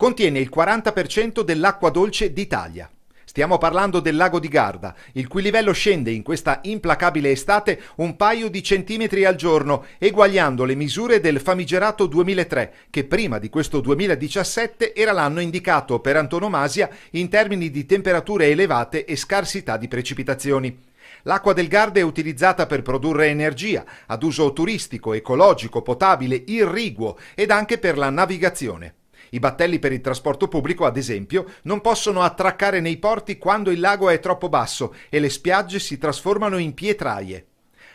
Contiene il 40% dell'acqua dolce d'Italia. Stiamo parlando del lago di Garda, il cui livello scende in questa implacabile estate un paio di centimetri al giorno, eguagliando le misure del famigerato 2003, che prima di questo 2017 era l'anno indicato per antonomasia in termini di temperature elevate e scarsità di precipitazioni. L'acqua del Garda è utilizzata per produrre energia, ad uso turistico, ecologico, potabile, irriguo ed anche per la navigazione. I battelli per il trasporto pubblico, ad esempio, non possono attraccare nei porti quando il lago è troppo basso e le spiagge si trasformano in pietraie.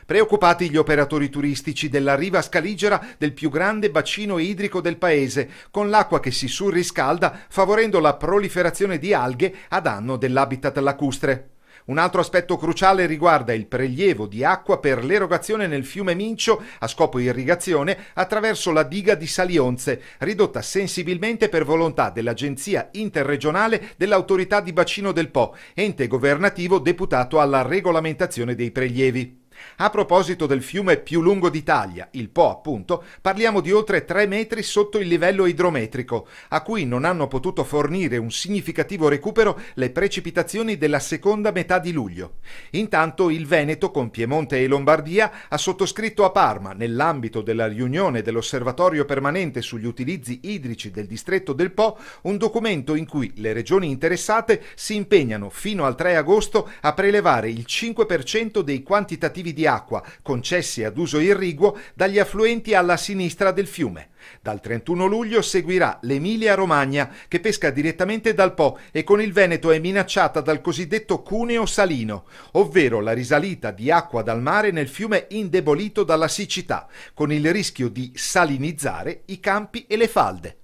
Preoccupati gli operatori turistici della riva scaligera del più grande bacino idrico del paese, con l'acqua che si surriscalda favorendo la proliferazione di alghe a danno dell'habitat lacustre. Un altro aspetto cruciale riguarda il prelievo di acqua per l'erogazione nel fiume Mincio a scopo irrigazione attraverso la diga di Salionze, ridotta sensibilmente per volontà dell'Agenzia interregionale dell'Autorità di Bacino del Po, ente governativo deputato alla regolamentazione dei prelievi. A proposito del fiume più lungo d'Italia, il Po appunto, parliamo di oltre 3 metri sotto il livello idrometrico, a cui non hanno potuto fornire un significativo recupero le precipitazioni della seconda metà di luglio. Intanto il Veneto con Piemonte e Lombardia ha sottoscritto a Parma, nell'ambito della riunione dell'osservatorio permanente sugli utilizzi idrici del distretto del Po, un documento in cui le regioni interessate si impegnano fino al 3 agosto a prelevare il 5% dei quantitativi di acqua concessi ad uso irriguo dagli affluenti alla sinistra del fiume. Dal 31 luglio seguirà l'Emilia-Romagna che pesca direttamente dal Po e con il Veneto è minacciata dal cosiddetto cuneo salino, ovvero la risalita di acqua dal mare nel fiume indebolito dalla siccità, con il rischio di salinizzare i campi e le falde.